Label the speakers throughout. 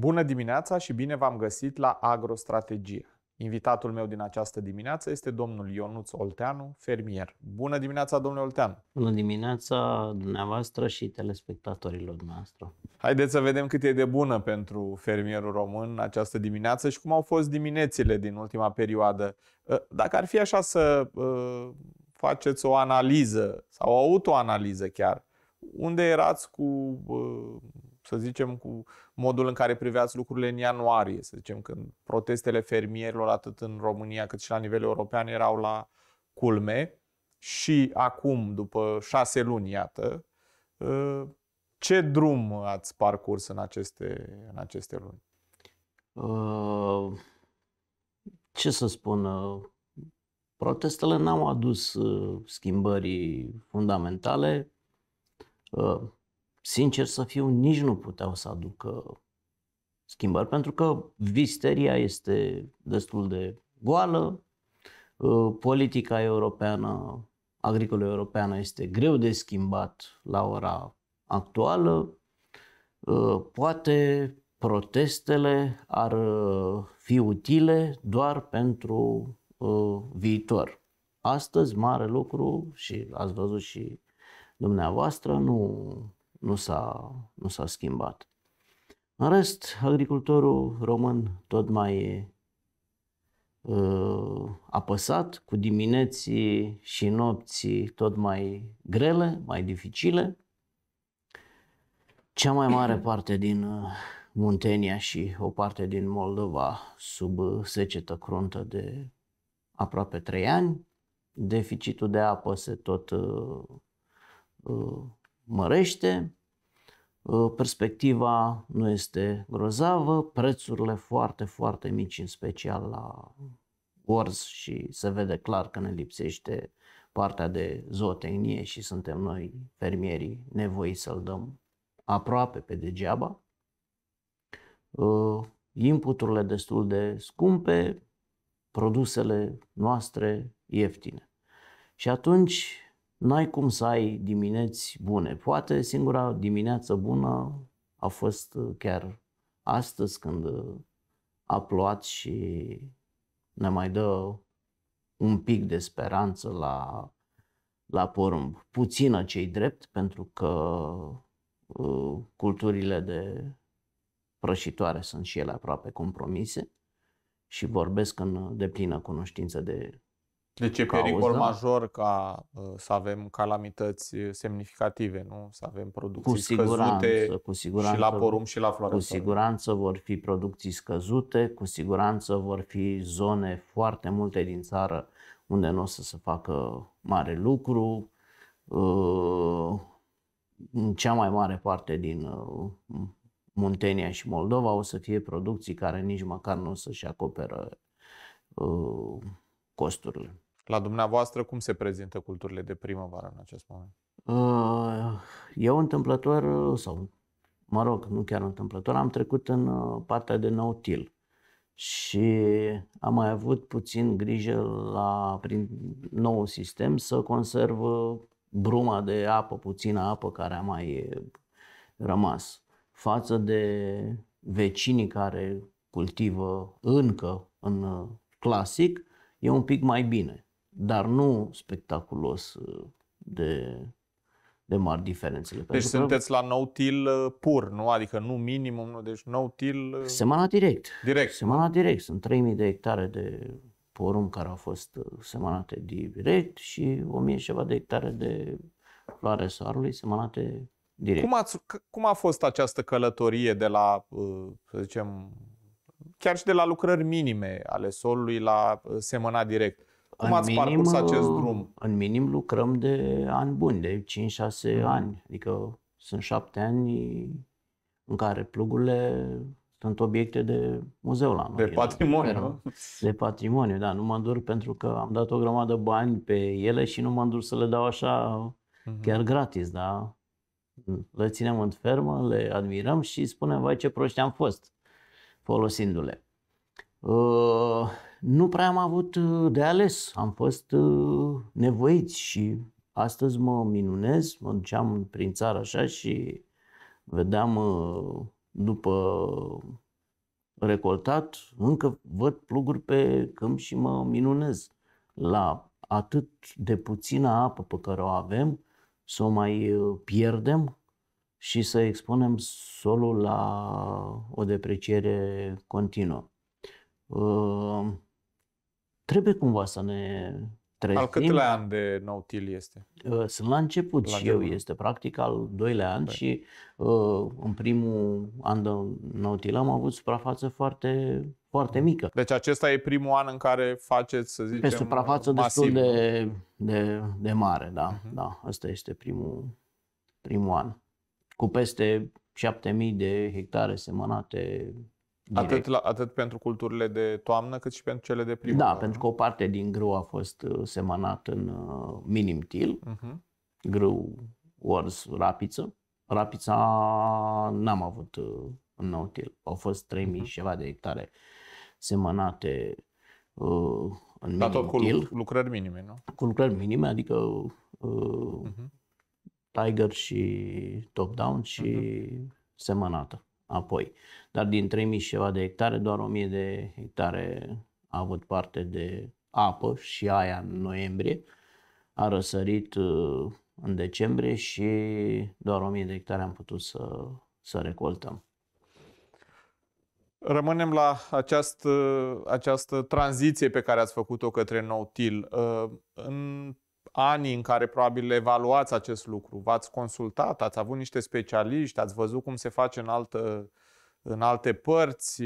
Speaker 1: Bună dimineața și bine v-am găsit la Agrostrategie. Invitatul meu din această dimineață este domnul Ionuț Olteanu, fermier. Bună dimineața, domnule
Speaker 2: Olteanu! Bună dimineața dumneavoastră și telespectatorilor noastre. Haideți
Speaker 1: să vedem cât e de bună pentru fermierul român această dimineață și cum au fost diminețile din ultima perioadă. Ă, dacă ar fi așa să ă, faceți o analiză sau o autoanaliză chiar, unde erați cu ă, să zicem, cu modul în care priveați lucrurile în ianuarie, să zicem, când protestele fermierilor, atât în România cât și la nivel european, erau la culme și acum, după șase luni, iată, uh, ce drum ați parcurs
Speaker 2: în aceste, în aceste luni? Uh, ce să spun? Uh, protestele n-au adus schimbări fundamentale sincer să fiu, nici nu puteau să aducă schimbări, pentru că visteria este destul de goală, uh, politica europeană, agricolă europeană este greu de schimbat la ora actuală, uh, poate protestele ar uh, fi utile doar pentru viitor. Astăzi, mare lucru, și ați văzut și dumneavoastră, nu nu s-a, nu s-a schimbat. În rest, agricultorul român tot mai e uh, apăsat, cu dimineți și nopți tot mai grele, mai dificile. Cea mai mare parte din uh, Muntenia și o parte din Moldova sub uh, secetă cruntă de aproape 3 ani. Deficitul de apă se tot uh, uh, mărește, ă, perspectiva nu este grozavă, prețurile foarte, foarte mici, în special la orz și se vede clar că ne lipsește partea de zootehnie și suntem noi, fermierii, nevoi să-l dăm aproape pe degeaba. Ă, inputurile destul de scumpe, produsele noastre ieftine. Și atunci n-ai cum să ai dimineți bune. Poate singura dimineață bună a fost uh, chiar astăzi când uh, a plouat și ne mai dă un pic de speranță la, la porumb. Puțină cei drept, pentru că uh, culturile de prășitoare sunt și ele aproape compromise și vorbesc în uh, deplină cunoștință de deci e pericol da.
Speaker 1: major ca uh, să avem calamități uh, semnificative, nu? Să avem producții cu siguranță, scăzute cu siguranță, și la porum și la floare. Cu
Speaker 2: siguranță vor fi producții scăzute, cu siguranță vor fi zone foarte multe din țară unde nu o să se facă mare lucru. Uh, în cea mai mare parte din Muntenia și Moldova o să fie producții care nici măcar nu o să-și acoperă costurile.
Speaker 1: La dumneavoastră, cum se prezintă culturile de primăvară în acest moment?
Speaker 2: Uh, Eu întâmplător, uh, sau mă rog, nu chiar întâmplător, am trecut în uh, partea de nautil și am mai avut puțin grijă la, prin nou sistem să conserv bruma de apă, puțină apă care a mai rămas față de vecinii care cultivă încă în clasic, e un pic mai bine, dar nu spectaculos uh, de, de mari diferențele. Deci sunteți
Speaker 1: la no-till uh, pur, nu? Adică nu minimum, nu? deci no-till... Uh,
Speaker 2: Semana direct. Direct. Semana direct. Sunt 3000 de hectare de porum care au fost semanate direct și 1000 și ceva de hectare de floare soarului semanate direct. Cum,
Speaker 1: ați, cum a fost această călătorie de la, să zicem, chiar și de la lucrări minime ale solului la uh, semăna direct. Cum ați minim, parcurs uh, acest drum?
Speaker 2: În minim lucrăm de ani buni, de 5-6 mm. ani. Adică sunt 7 ani în care plugurile sunt obiecte de muzeu la noi. De patrimoniu. Era, de patrimoniu, da. Nu mă îndur pentru că am dat o grămadă bani pe ele și nu mă îndur să le dau așa mm-hmm. chiar gratis, da? Le ținem în fermă, le admirăm și spunem, vai ce proști am fost folosindu-le. Uh, nu prea am avut uh, de ales, am fost uh, nevoiți și astăzi mă minunez, mă duceam prin țară așa și vedeam după recoltat, încă văd pluguri pe câmp și mă minunez la atât de puțină apă pe care o avem, să o mai pierdem și să expunem solul la o depreciere continuă. Uh, trebuie cumva să ne trezim. Al câtelea an
Speaker 1: de nautil este?
Speaker 2: Uh, sunt la început la și eu, este practic al doilea an Băi. și uh, în primul an de nautil am avut suprafață foarte foarte mm. mică. Deci acesta e primul an
Speaker 1: în care faceți, să zicem, Pe suprafață masiv. destul
Speaker 2: de, de, de mare, da. Uh-huh. da. Asta este primul, primul an cu peste 7000 de hectare semănate Atât,
Speaker 1: la, atât pentru culturile de toamnă, cât și pentru cele de primăvară. Da, pentru
Speaker 2: că o parte din grâu a fost uh, semănat în uh, minim til, uh-huh. grâu ors rapiță. Rapița n-am avut uh, în nou til. Au fost 3000 uh-huh. Mhm. ceva de hectare semănate uh, în Dar minim til.
Speaker 1: cu lucrări minime, nu?
Speaker 2: Cu lucrări minime, adică uh, Tiger și Top Down și uh-huh. semănată apoi. Dar din 3000 și ceva de hectare, doar 1000 de hectare a avut parte de apă și aia în noiembrie. A răsărit uh, în decembrie și doar 1000 de hectare am putut să, să recoltăm.
Speaker 1: Rămânem la această, această tranziție pe care ați făcut-o către nou til. Uh, în anii în care probabil evaluați acest lucru, v-ați consultat, ați avut niște specialiști, ați văzut cum se face în altă în alte părți,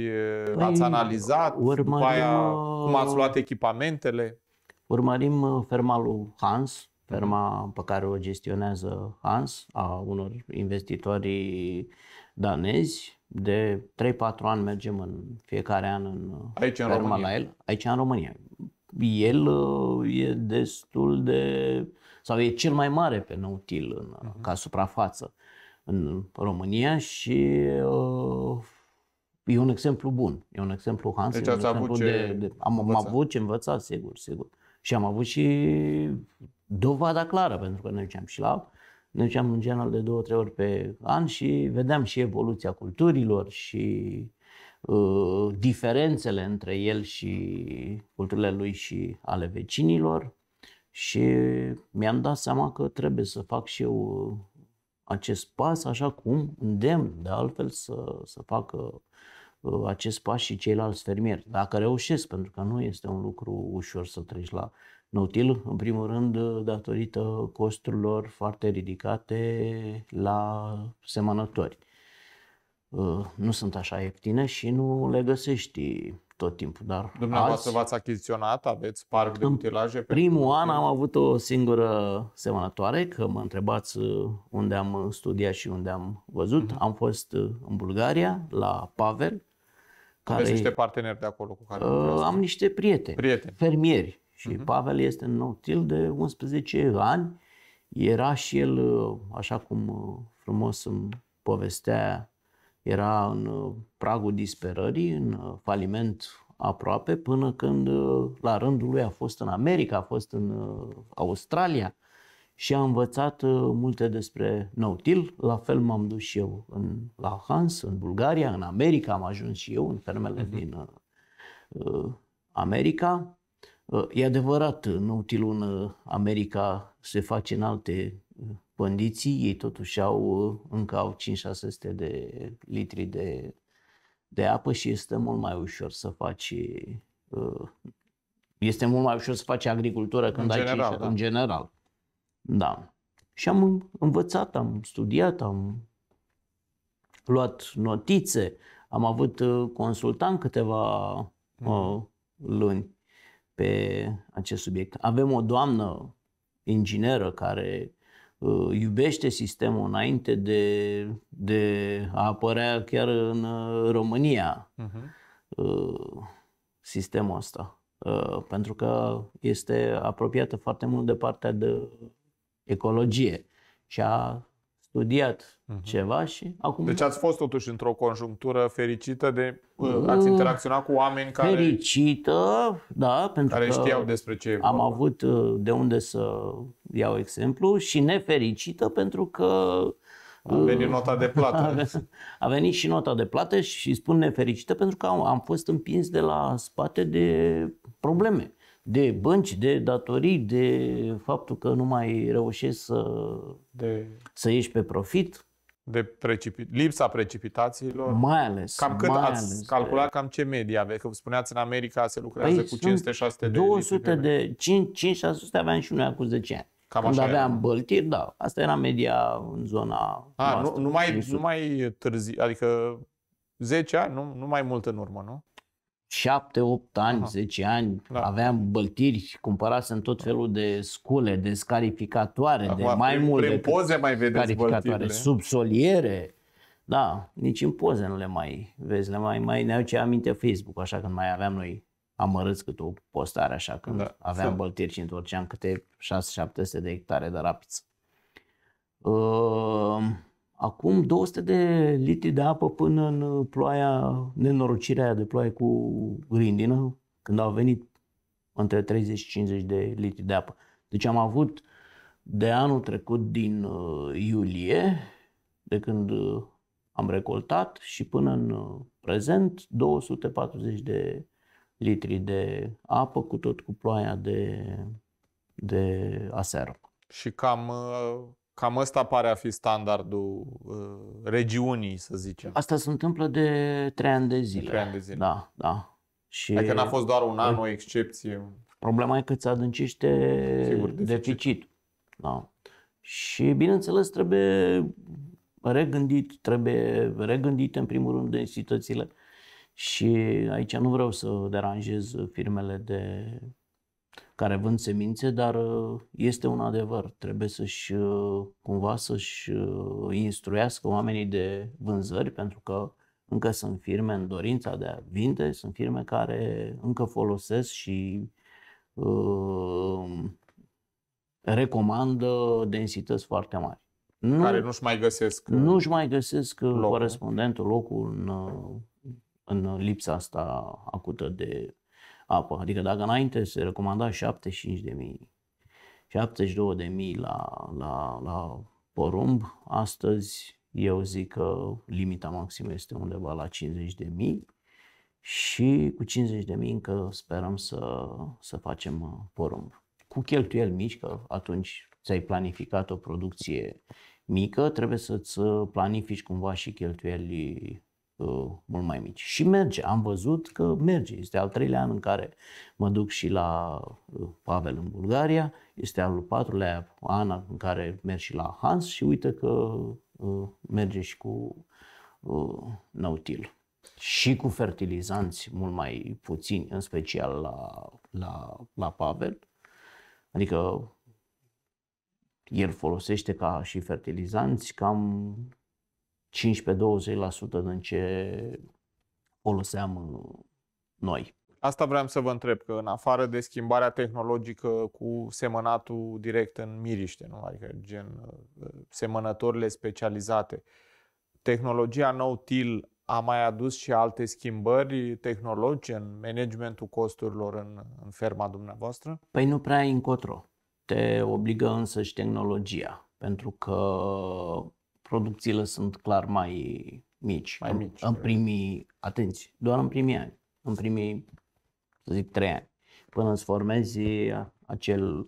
Speaker 1: păi, ați analizat, urmărim, după aia cum uh, ați luat echipamentele?
Speaker 2: Urmărim uh, ferma lui Hans, ferma pe care o gestionează Hans, a unor investitori danezi. De 3-4 ani mergem în fiecare an în aici ferma în România. la el, aici în România el uh, e destul de, sau e cel mai mare pe Nautil în, uh-huh. ca suprafață în România și uh, e un exemplu bun, e un exemplu Hans, deci e un exemplu avut de, de, am, am avut ce învăța, sigur, sigur. Și am avut și dovada clară, pentru că ne duceam și la ne duceam în general de două, trei ori pe an și vedeam și evoluția culturilor și Uh, diferențele între el și culturile lui și ale vecinilor și mi-am dat seama că trebuie să fac și eu uh, acest pas așa cum îndemn de altfel să, să facă uh, acest pas și ceilalți fermieri. Dacă reușesc, pentru că nu este un lucru ușor să treci la Nautil, în primul rând, datorită costurilor foarte ridicate la semănători. Uh, nu sunt așa ieftine și nu le găsești tot timpul. Dar Dumneavoastră azi, v-ați
Speaker 1: achiziționat? Aveți parc de utilaje? În primul an am
Speaker 2: avut o singură semănătoare, că mă întrebați uh, unde am studiat și unde am văzut. Uh-huh. Am fost uh, în Bulgaria, la Pavel. Care, Aveți niște
Speaker 1: parteneri de acolo cu care uh,
Speaker 2: Am niște prieteni, prieteni. fermieri. Și uh-huh. Pavel este în util de 11 ani. Era și el, așa cum frumos îmi povestea era în uh, pragul disperării, în uh, faliment aproape, până când uh, la rândul lui a fost în America, a fost în Australia și a învățat multe despre Nautil. La fel m-am dus și eu în, la Hans, în Bulgaria, în America, am ajuns și eu în fermele uh-huh. din uh, America. Uh, e adevărat, Nautilul în America se face în alte condiții, ei totuși au, uh, încă au 5-600 de litri de, de apă și este mult mai ușor să faci uh, este mult mai ușor să faci agricultură când în ai general, 5, da. în general. Da. Și am învățat, am studiat, am luat notițe, am avut uh, consultant câteva mm. luni pe acest subiect. Avem o doamnă ingineră care Uh, iubește sistemul înainte de, de a apărea chiar în uh, România uh-huh. sistemul ăsta. Uh, pentru că este apropiată foarte mult de partea de ecologie și a studiat uh-huh. ceva și acum... Deci ați
Speaker 1: fost totuși într-o conjunctură fericită de... Uh, ați interacționat cu oameni care...
Speaker 2: Fericită, da, pentru care că știau despre ce am vorba. avut uh, de unde să iau exemplu și nefericită pentru că a venit uh, nota de plată. A venit și nota de plată și spun nefericită pentru că am, am fost împins de la spate de probleme de bănci, de datorii, de faptul că nu mai reușești să, de... să ieși pe profit.
Speaker 1: De precipi... lipsa precipitațiilor?
Speaker 2: Mai ales. Cam cât mai ați ales calculat,
Speaker 1: de... cam ce medie aveți? Că spuneați în America se lucrează păi cu 500-600 de 200
Speaker 2: de, de 5-600 aveam și noi acum 10 ani. Cam Când așa aveam era. băltiri, da. Asta era media în zona A, ah, noastră, nu, nu, mai, nu
Speaker 1: mai târziu, adică 10 ani, nu, nu mai mult în urmă, nu?
Speaker 2: 7, 8 ani, Aha. 10 ani, da. aveam băltiri, cumpărasem tot felul de scule, de scarificatoare, Acum, de mai prin, multe. Prin poze mai vedeți scarificatoare, subsoliere. Da, nici în poze nu le mai vezi, le mai, mai ne ce aminte Facebook, așa când mai aveam noi amărâți câte o postare așa când da. aveam Sunt. băltiri și întorceam câte 6-700 de hectare de rapiță. Uh, Acum 200 de litri de apă până în ploaia, nenorocirea aia de ploaie cu grindină, când au venit între 30 și 50 de litri de apă. Deci am avut de anul trecut din uh, iulie, de când uh, am recoltat și până în uh, prezent 240 de litri de apă cu tot cu ploaia de, de aseară. Și cam uh,
Speaker 1: Cam ăsta pare a fi standardul uh, regiunii, să zicem. Asta
Speaker 2: se întâmplă de trei ani de zile. De trei ani de zile. Da, da. Și adică n-a fost doar un an, o
Speaker 1: excepție.
Speaker 2: Problema e că îți adâncește Sigur, deficit. deficit. Da. Și, bineînțeles, trebuie regândit, trebuie regândit în primul rând, densitățile. Și aici nu vreau să deranjez firmele de care vând semințe, dar uh, este un adevăr. Trebuie să-și uh, cumva să-și uh, instruiască oamenii de vânzări, pentru că încă sunt firme în dorința de a vinde, sunt firme care încă folosesc și uh, recomandă densități foarte mari. Nu, care nu-și
Speaker 1: mai găsesc
Speaker 2: Nu-și mai găsesc locul. corespondentul, locul în, în lipsa asta acută de apă. Adică dacă înainte se recomanda 75.000, mii la, la, la porumb, astăzi eu zic că limita maximă este undeva la 50 de mii și cu 50 de mii încă sperăm să, să facem uh, porumb. Cu cheltuieli mici, că atunci ți-ai planificat o producție mică, trebuie să-ți uh, planifici cumva și cheltuieli Uh, mult mai mici. Și merge, am văzut că merge. Este al treilea an în care mă duc și la uh, Pavel în Bulgaria, este al patrulea an în care merg și la Hans și uite că uh, merge și cu Nautil. Și cu fertilizanți mult mai puțini, în special la, la, la Pavel. Adică el folosește ca și fertilizanți cam 15-20% din ce foloseam noi.
Speaker 1: Asta vreau să vă întreb, că în afară de schimbarea tehnologică cu semănatul direct în miriște, nu? adică gen semănătorile specializate, tehnologia no-till a mai adus și alte schimbări tehnologice în managementul costurilor în, în ferma dumneavoastră?
Speaker 2: Păi nu prea ai încotro. Te obligă însăși tehnologia, pentru că producțiile sunt clar mai mici, mai mici în, în da. primii, atenție, doar în primii ani, în primii, să zic, trei ani, până îți formezi acel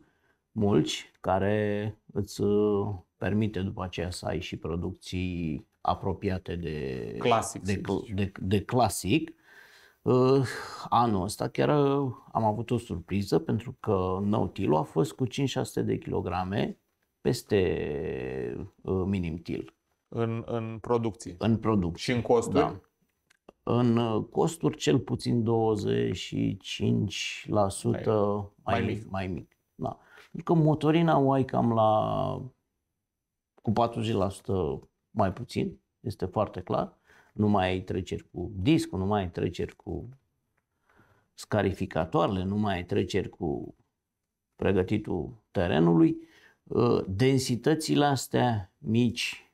Speaker 2: mulci care îți uh, permite după aceea să ai și producții apropiate de clasic, de, de, de clasic. Uh, anul ăsta chiar uh, am avut o surpriză pentru că Nautilu a fost cu 5-600 de kilograme peste uh, minim til.
Speaker 1: În, în producție? În
Speaker 2: producție. Și în costuri? Da. În uh, costuri cel puțin 25% mai, mai, mic. mic. Mai mic. Da. Adică motorina o ai cam la cu 40% mai puțin, este foarte clar. Nu mai ai treceri cu discul, nu mai ai treceri cu scarificatoarele, nu mai ai treceri cu pregătitul terenului Uh, densitățile astea mici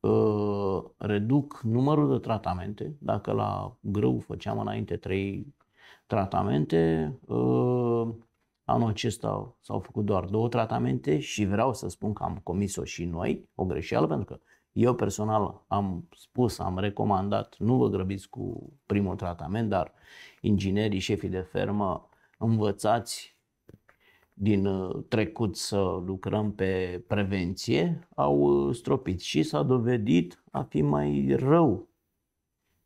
Speaker 2: uh, reduc numărul de tratamente. Dacă la grâu făceam înainte trei tratamente, uh, anul acesta s-au făcut doar două tratamente și vreau să spun că am comis-o și noi, o greșeală, pentru că eu personal am spus, am recomandat, nu vă grăbiți cu primul tratament, dar inginerii, șefii de fermă, învățați din uh, trecut să lucrăm pe prevenție au uh, stropit și s-a dovedit a fi mai rău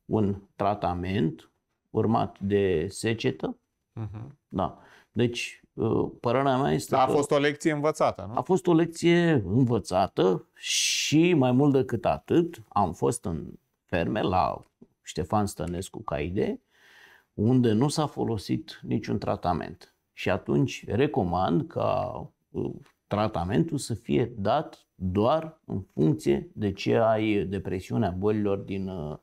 Speaker 2: un tratament urmat de secetă. Uh-huh. Da. Deci, uh, părerea mea este. Dar a fost o
Speaker 1: lecție învățată, nu?
Speaker 2: A fost o lecție învățată și, mai mult decât atât, am fost în ferme la Ștefan Stănescu Caide, unde nu s-a folosit niciun tratament. Și atunci recomand ca uh, tratamentul să fie dat doar în funcție de ce ai depresiunea bolilor din, uh,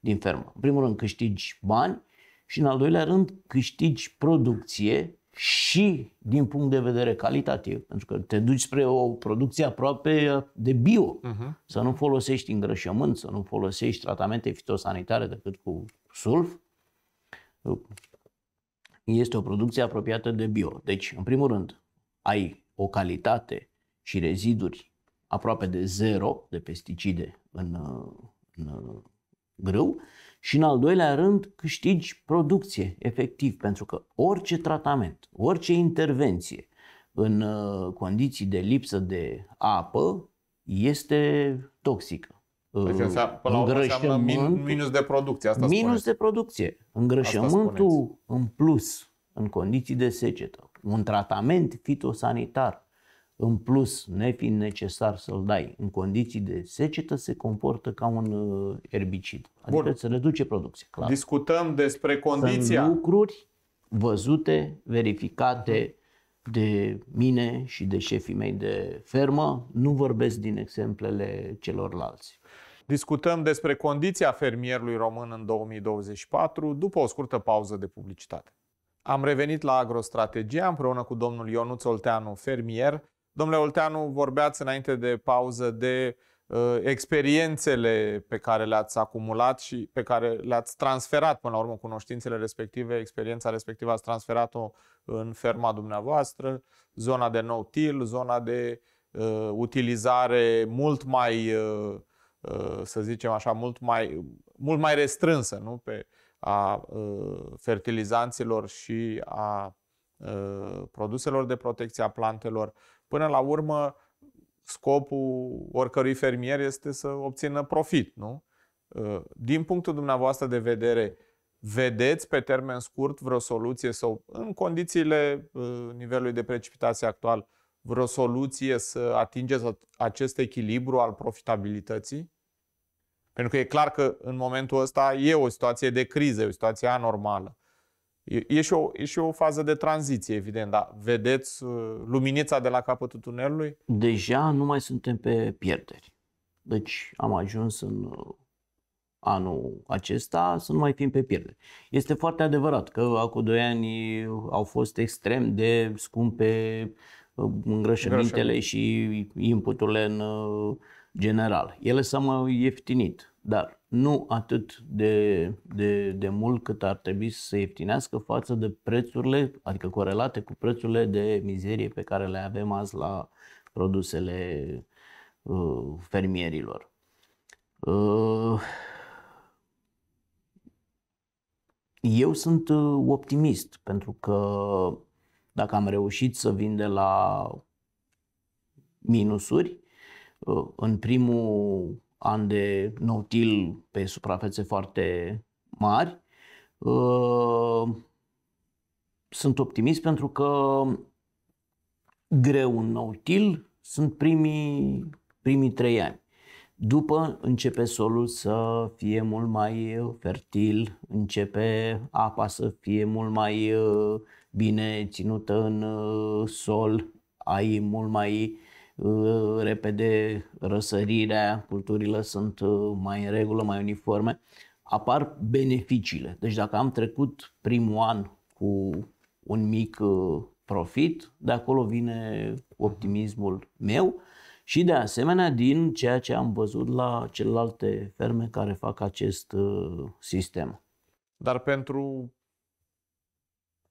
Speaker 2: din fermă. În primul rând câștigi bani și în al doilea rând câștigi producție și din punct de vedere calitativ, pentru că te duci spre o producție aproape de bio, uh-huh. să nu folosești îngrășământ, să nu folosești tratamente fitosanitare decât cu sulf, este o producție apropiată de bio. Deci, în primul rând, ai o calitate și reziduri aproape de zero de pesticide în, în grâu și în al doilea rând câștigi producție efectiv pentru că orice tratament, orice intervenție în uh, condiții de lipsă de apă este toxică. Deci înseamnă, la minus de
Speaker 1: producție. Asta minus spuneți. de producție.
Speaker 2: Îngrășământul în plus, în condiții de secetă, un tratament fitosanitar în plus, nefiind necesar să-l dai în condiții de secetă, se comportă ca un uh, erbicid. Adică Bun. se reduce producția, clar.
Speaker 1: Discutăm despre condiția... Sunt
Speaker 2: lucruri văzute, verificate mhm. de mine și de șefii mei de fermă. Nu vorbesc din exemplele celorlalți. Discutăm despre condiția fermierului
Speaker 1: român în 2024 după o scurtă pauză de publicitate. Am revenit la agrostrategia împreună cu domnul Ionuț Olteanu, fermier. Domnule Olteanu, vorbeați înainte de pauză de uh, experiențele pe care le-ați acumulat și pe care le-ați transferat, până la urmă, cunoștințele respective, experiența respectivă ați transferat-o în ferma dumneavoastră, zona de no-till, zona de uh, utilizare mult mai uh, Uh, să zicem așa, mult mai, mult mai restrânsă nu? pe a uh, fertilizanților și a uh, produselor de protecție a plantelor. Până la urmă, scopul oricărui fermier este să obțină profit, nu? Din punctul dumneavoastră de vedere, vedeți pe termen scurt vreo soluție sau în condițiile nivelului de precipitație actual, vreo soluție să atingeți acest echilibru al profitabilității? Pentru că e clar că în momentul ăsta e o situație de criză, e o situație anormală. E, e, și o, e și o fază de tranziție, evident, dar vedeți uh, luminița de la capătul tunelului?
Speaker 2: Deja nu mai suntem pe pierderi. Deci am ajuns în uh, anul acesta să nu mai fim pe pierdere. Este foarte adevărat că acum 2 ani au fost extrem de scumpe Uh, îngrășămintele și inputurile în uh, general. Ele s-au mai ieftinit, dar nu atât de, de, de mult cât ar trebui să se ieftinească față de prețurile, adică corelate cu prețurile de mizerie pe care le avem azi la produsele uh, fermierilor. Uh, eu sunt uh, optimist pentru că dacă am reușit să vin de la minusuri, uh, în primul an de nautil pe suprafețe foarte mari, uh, sunt optimist pentru că greu în nautil sunt primii, primii trei ani. După începe solul să fie mult mai fertil, începe apa să fie mult mai uh, bine ținută în uh, sol, ai mult mai uh, repede răsărirea, culturile sunt uh, mai în regulă, mai uniforme, apar beneficiile. Deci dacă am trecut primul an cu un mic profit, de acolo vine optimismul meu și de asemenea din ceea ce am văzut la celelalte ferme care fac acest sistem.
Speaker 1: Dar pentru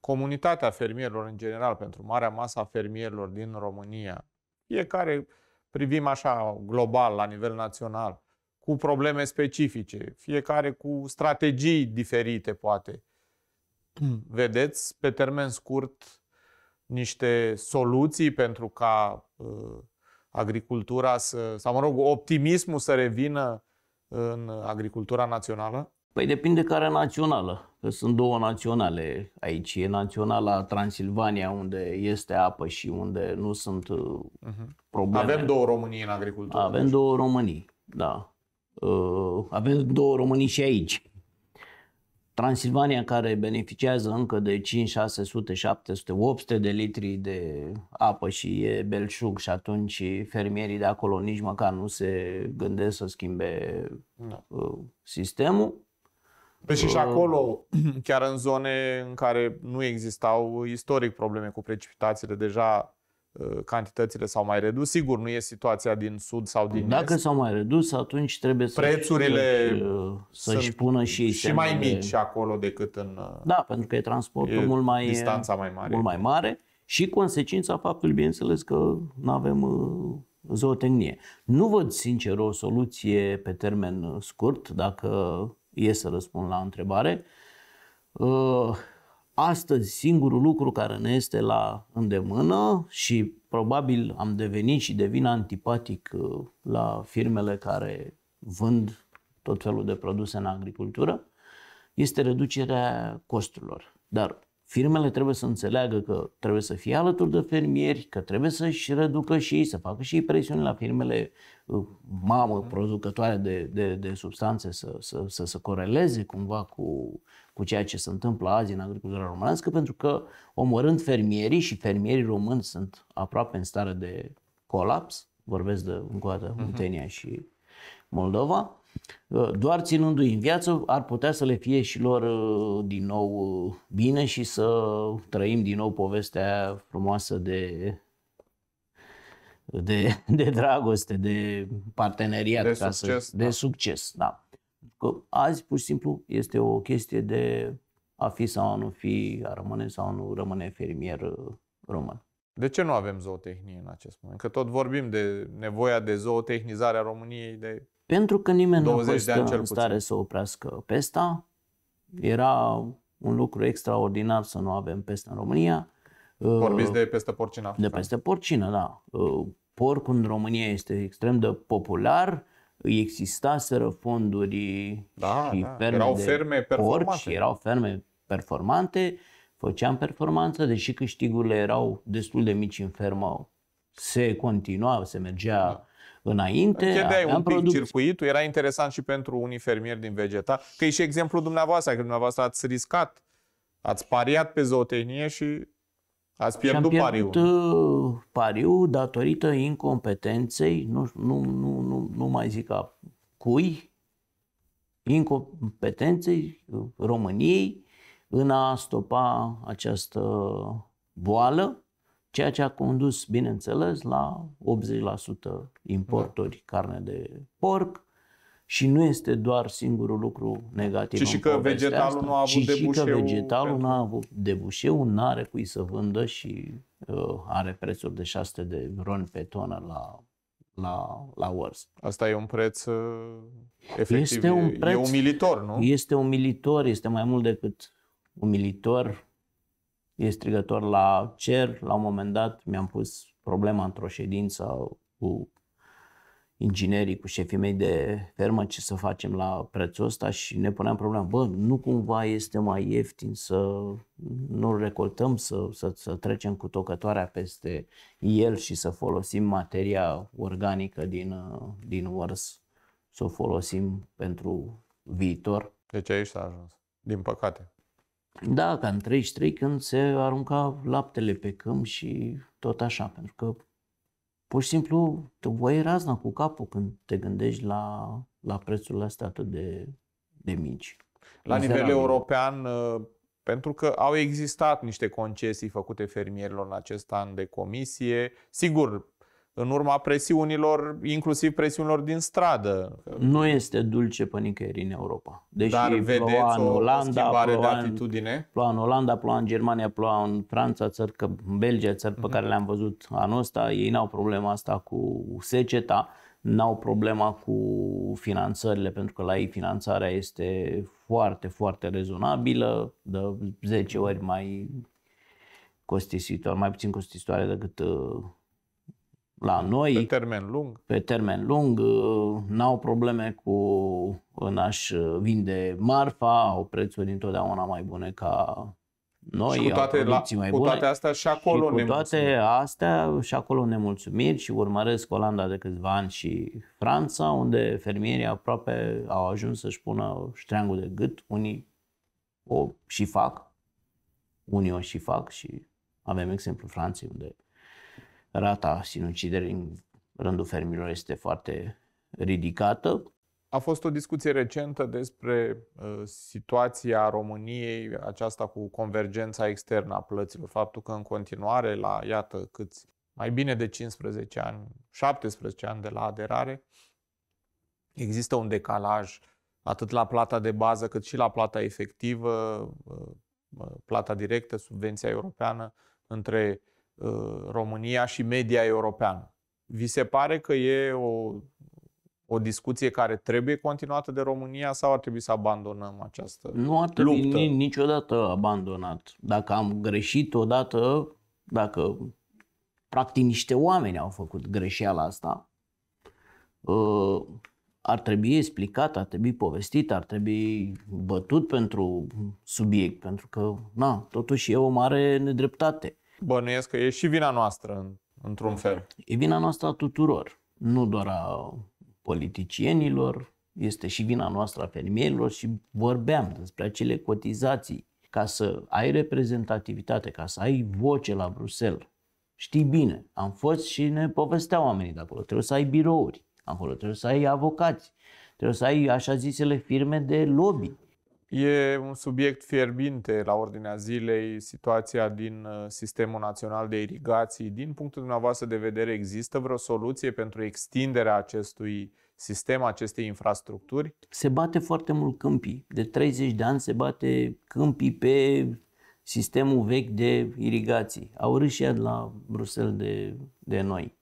Speaker 1: comunitatea fermierilor în general, pentru marea masă a fermierilor din România, fiecare privim așa global, la nivel național, cu probleme specifice, fiecare cu strategii diferite, poate. Vedeți, pe termen scurt, niște soluții pentru ca uh, agricultura să, sau mă rog, optimismul să revină în agricultura națională?
Speaker 2: Păi depinde care națională, că sunt două naționale aici. E naționala Transilvania, unde este apă și unde nu sunt uh, mhm. probleme. Avem două Românii în agricultură. Avem deci. două Românii, da. Uh, avem două Românii și aici. Transilvania, care beneficiază încă de 5, 600, 700, 800 de litri de apă și e belșug și atunci fermierii de acolo nici măcar nu se gândesc să schimbe no. Da. Uh, sistemul. Păi și, și uh. acolo,
Speaker 1: chiar în zone în care nu existau istoric probleme cu precipitațiile, deja uh, cantitățile s-au mai redus. Sigur, nu e situația din sud sau din Dacă est.
Speaker 2: s-au mai redus, atunci trebuie să prețurile uh, să-și pună și și mai mici de...
Speaker 1: acolo decât în
Speaker 2: Da, pentru că e transportul e mult mai distanța mai mare. Mult mai mare și consecința faptului, bineînțeles, că nu avem zootehnie. Nu văd sincer o soluție pe termen scurt dacă e să răspund la întrebare. Uh, astăzi, singurul lucru care ne este la îndemână și probabil am devenit și devin antipatic uh, la firmele care vând tot felul de produse în agricultură, este reducerea costurilor. Dar firmele trebuie să înțeleagă că trebuie să fie alături de fermieri, că trebuie să-și reducă și ei, să facă și ei presiuni la firmele uh, mamă, mhm. producătoare de, de, de substanțe, să, să, să, să coreleze cumva cu, cu ceea ce se întâmplă azi în agricultura românească, pentru că omorând fermierii și fermierii români sunt aproape în stare de colaps, vorbesc de încă o dată mhm. Muntenia și Moldova, Uh, doar ținându-i în viață, ar putea să le fie și lor uh, din nou uh, bine și să trăim din nou povestea frumoasă de, de, de dragoste, de parteneriat. De ca succes. Să, da. De succes, da. Că azi, pur și simplu, este o chestie de a fi sau a nu fi, a rămâne sau a nu rămâne fermier român. De
Speaker 1: ce nu avem zootehnie în acest moment? Că tot vorbim de nevoia de zootehnizare a României de
Speaker 2: pentru că nimeni nu a fost de ani, în stare puțin. să oprească pesta. Era un lucru extraordinar să nu avem peste în România. Uh, Vorbiți de
Speaker 1: peste porcină. De
Speaker 2: peste porcină, da. Uh, porcul în România este extrem de popular. Existaseră fonduri da, și da. ferme erau de ferme performante. porci, erau ferme performante, făceam performanță, deși câștigurile erau destul de mici în fermă, se continua, se mergea da Înainte Chedeai un pic produc...
Speaker 1: circuitul, era interesant și pentru unii fermieri din vegeta, că e și exemplu dumneavoastră, că adică dumneavoastră ați riscat, ați pariat pe zootehnie și ați pierdut și pierdut pariul.
Speaker 2: Uh, pariul datorită incompetenței, nu, nu, nu, nu, nu mai zic a cui, incompetenței uh, României în a stopa această boală ceea ce a condus, bineînțeles, la 80% importuri da. carne de porc, și nu este doar singurul lucru negativ. în și că vegetalul asta, nu a avut debușeu. Și că vegetalul nu a avut debușeu, nu are cui să vândă și uh, are prețuri de 6 de roni pe tonă la, la, la Wars.
Speaker 1: Asta e un preț uh, efectiv, este un preț, e umilitor, nu? Este
Speaker 2: umilitor, este mai mult decât umilitor e strigător la cer. La un moment dat mi-am pus problema într-o ședință cu inginerii, cu șefii mei de fermă, ce să facem la prețul ăsta și ne puneam problema, bă, nu cumva este mai ieftin să nu recoltăm, să, să, să trecem cu tocătoarea peste el și să folosim materia organică din, din ors, să o folosim pentru viitor. Deci aici s-a ajuns, din păcate. Da, ca în 33 când se arunca laptele pe câmp și tot așa, pentru că pur și simplu te voi razna cu capul când te gândești la, la prețurile astea atât de, de mici. La nivel
Speaker 1: european, ă, pentru că au existat niște concesii făcute fermierilor în acest an de comisie. Sigur, în urma presiunilor,
Speaker 2: inclusiv presiunilor din stradă. Nu este dulce pe nicăieri în Europa. Deși Dar vedeți în Olanda, ploua de atitudine? Ploua în Olanda, ploua în Germania, ploua în Franța, țări că Belgia, țări pe mhm. care le-am văzut anul ăsta, ei n-au problema asta cu seceta, n-au problema cu finanțările, pentru că la ei finanțarea este foarte, foarte rezonabilă, de 10 ori mai costisitor, mai puțin costisitoare decât uh, la noi. Pe termen lung. Pe termen lung, uh, n-au probleme cu în uh, aș uh, vinde marfa, au prețuri întotdeauna mai bune ca noi, și cu toate, la, mai cu bune. toate astea
Speaker 1: și acolo și cu
Speaker 2: toate astea și acolo nemulțumiri și urmăresc Olanda de câțiva ani și Franța, unde fermierii aproape au ajuns să-și pună ștreangul de gât. Unii o și fac, unii o și fac și avem exemplu Franței, unde rata sinuciderii în rândul fermilor este foarte ridicată.
Speaker 1: A fost o discuție recentă despre uh, situația României, aceasta cu convergența externă a plăților. Faptul că în continuare, la iată câți, mai bine de 15 ani, 17 ani de la aderare, există un decalaj atât la plata de bază cât și la plata efectivă, uh, uh plata directă, subvenția europeană, între Uh, România și media europeană. Vi se pare că e o, o discuție care trebuie continuată de România sau ar trebui să abandonăm această Nu ar trebui luptă?
Speaker 2: niciodată abandonat. Dacă am greșit odată, dacă practic niște oameni au făcut greșeala asta, uh, ar trebui explicat, ar trebui povestit, ar trebui bătut pentru subiect, pentru că, na, totuși e o mare nedreptate. Bănuiesc că e și vina noastră, într-un fel. E vina noastră a tuturor, nu doar a politicienilor, este și vina noastră a fermierilor și vorbeam despre acele cotizații. Ca să ai reprezentativitate, ca să ai voce la Bruxelles, știi bine, am fost și ne povesteau oamenii de acolo, trebuie să ai birouri, acolo trebuie să ai avocați, trebuie să ai așa zisele firme de lobby,
Speaker 1: E un subiect fierbinte la ordinea zilei, situația din uh, sistemul național de irigații. Din punctul dumneavoastră de vedere, există vreo soluție pentru extinderea acestui sistem, acestei infrastructuri?
Speaker 2: Se bate foarte mult câmpii. De 30 de ani se bate câmpii pe sistemul vechi de irigații. Au râs la Bruxelles de, de noi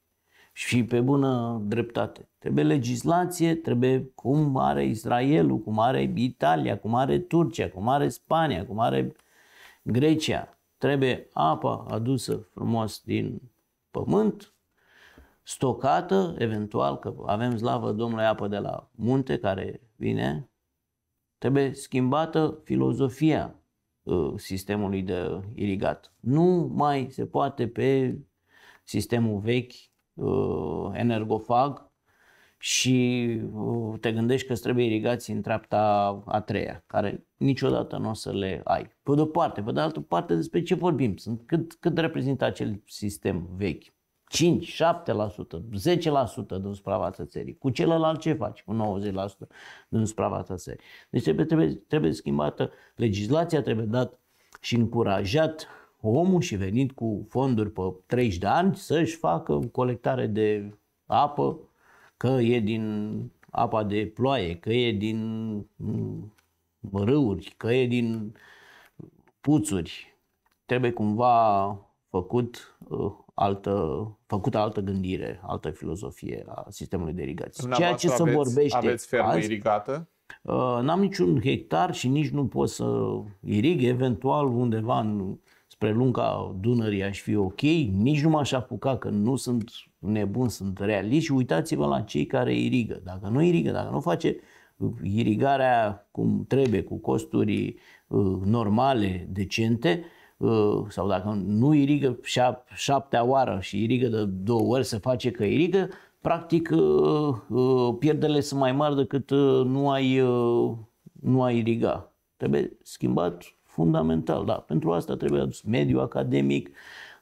Speaker 2: și pe bună dreptate. Trebuie legislație, trebuie cum are Israelul, cum are Italia, cum are Turcia, cum are Spania, cum are Grecia. Trebuie apa adusă frumos din pământ, stocată, eventual, că avem slavă Domnului apă de la munte care vine, trebuie schimbată filozofia uh, sistemului de irigat. Nu mai se poate pe sistemul vechi Uh, energofag și uh, te gândești că îți trebuie irigații în treapta a treia, care niciodată nu o să le ai. Pe de-o parte, pe de altă parte despre ce vorbim, sunt cât, cât reprezintă acel sistem vechi. 5, 7%, 10% din supravața țării. Cu celălalt ce faci? Cu 90% din supravața țării. Deci trebuie, trebuie, trebuie schimbată legislația, trebuie dat și încurajat omul și venit cu fonduri pe 30 de ani să-și facă colectare de apă, că e din apa de ploaie, că e din mm, râuri, că e din puțuri. Trebuie cumva făcut uh, altă, făcută altă gândire, altă filozofie a sistemului de irigație. Ceea ce aveți, se vorbește Aveți fermă azi,
Speaker 1: irigată?
Speaker 2: Uh, n-am niciun hectar și nici nu pot să irig, eventual undeva în spre lunga Dunării aș fi ok, nici nu m-aș apuca, că nu sunt nebun, sunt realist și uitați-vă la cei care irigă. Dacă nu irigă, dacă nu face uh, irigarea cum trebuie, cu costuri uh, normale, decente, uh, sau dacă nu irigă șap- șaptea oară și irigă de două ori, să face că irigă, practic pierderile sunt mai mari decât nu ai, nu ai iriga. Trebuie schimbat fundamental, da. Pentru asta trebuie adus mediul academic,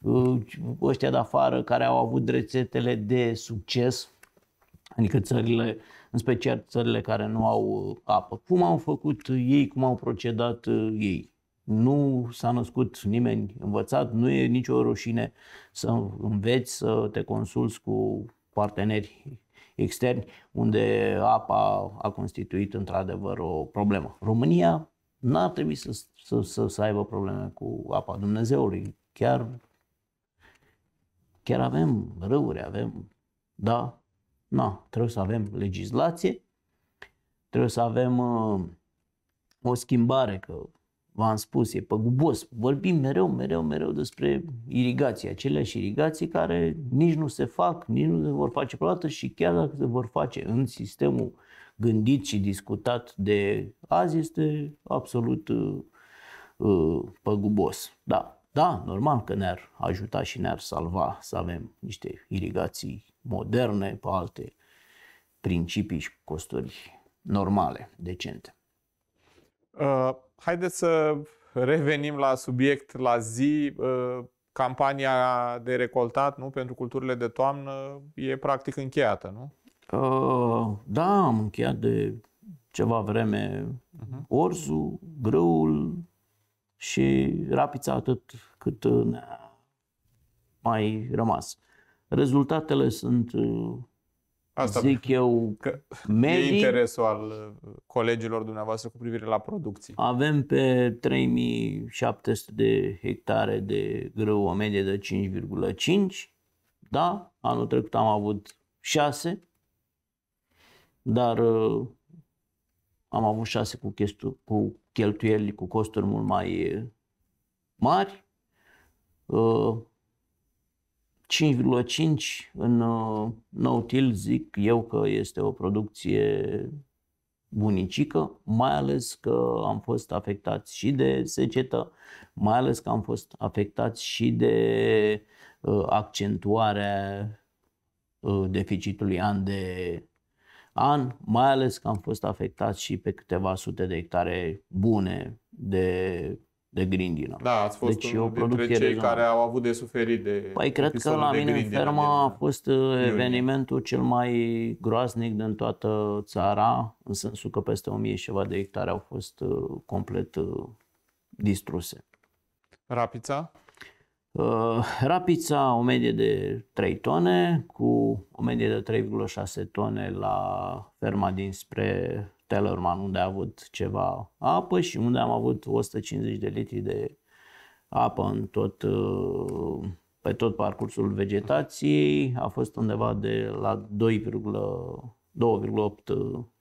Speaker 2: uh, ăștia de afară care au avut rețetele de succes, adică țările, în special țările care nu au uh, apă. Cum au făcut ei, cum au procedat uh, ei. Nu s-a născut nimeni învățat, nu e nicio rușine să înveți, să te consulți cu parteneri externi, unde apa a constituit într-adevăr o problemă. România n-ar trebui să să, să, să aibă probleme cu apa Dumnezeului. Chiar, chiar avem râuri, avem, da, na, trebuie să avem legislație, trebuie să avem uh, o schimbare, că v-am spus, e păgubos. Vorbim mereu, mereu, mereu despre irigații, aceleași irigații care nici nu se fac, nici nu se vor face vreodată și chiar dacă se vor face în sistemul gândit și discutat de azi, este absolut uh, Uh, păgubos. Da, da, normal că ne-ar ajuta și ne-ar salva să avem niște irigații moderne pe alte principii și costuri normale, decente.
Speaker 1: Uh, haideți să revenim la subiect, la zi. Uh, campania de recoltat nu pentru culturile de toamnă e practic încheiată, nu?
Speaker 2: Uh, da, am încheiat de ceva vreme uh-huh. Mhm. orzul, grâul, și rapița atât cât uh, ne-a mai rămas. Rezultatele sunt, uh, Asta zic eu, că medii. E interesul
Speaker 1: al uh, colegilor dumneavoastră cu privire la producții.
Speaker 2: Avem pe 3700 de hectare de grâu o medie de 5,5. Da, anul trecut am avut 6, dar am avut 6 cu, chestu cu cheltuieli cu costuri mult mai eh, mari. 5,5 eh, în eh, nautil zic eu că este o producție bunicică, mai ales că am fost afectați și de secetă, mai ales că am fost afectați și de accentuarea deficitului an de an, mai ales că am fost afectați și pe câteva sute de hectare bune de de grindină. Da,
Speaker 1: ați fost deci unul dintre cei rezonant. care au avut de suferit de Păi cred că la mine în fermă a
Speaker 2: fost uh, iunie. evenimentul cel mai groaznic din toată țara, în sensul că peste 1000 și ceva de hectare au fost uh, complet uh, distruse. Rapița? Uh, Rapița, o medie de 3 tone, cu o medie de 3,6 tone la ferma dinspre Tellerman, unde a avut ceva apă și unde am avut 150 de litri de apă în tot, uh, pe tot parcursul vegetației, a fost undeva de la 2,8 uh,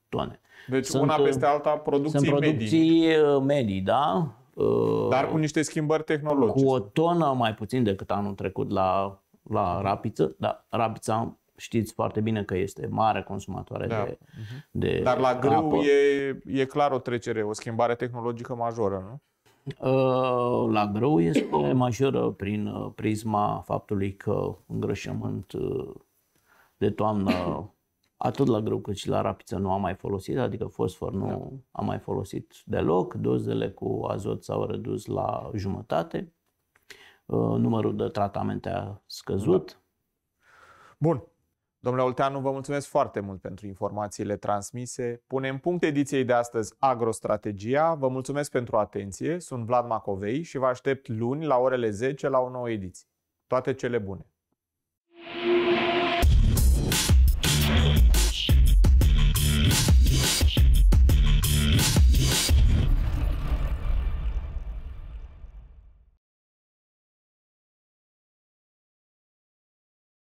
Speaker 2: tone. Deci sunt, una peste alta
Speaker 1: producții, sunt producții
Speaker 2: medii. medii, da? Uh, dar cu niște schimbări tehnologice. Cu o tonă mai puțin decât anul trecut la, la rapiță, dar rapița știți foarte bine că este mare consumatoare da. de, mhm. de Dar la grâu apă. e,
Speaker 1: e clar o trecere, o schimbare tehnologică majoră, nu?
Speaker 2: Uh, la grâu este majoră prin uh, prisma faptului că îngrășământ de toamnă atât la grâu cât și la rapiță nu am mai folosit, adică fosfor nu da. am mai folosit deloc, dozele cu azot s-au redus la jumătate, uh, numărul de tratamente a scăzut. Da.
Speaker 1: Bun. Domnule Olteanu, vă mulțumesc foarte mult pentru informațiile transmise. Punem punct ediției de astăzi Agrostrategia. Vă mulțumesc pentru atenție. Sunt Vlad Macovei și vă aștept luni la orele 10 la o nouă ediție. Toate cele bune!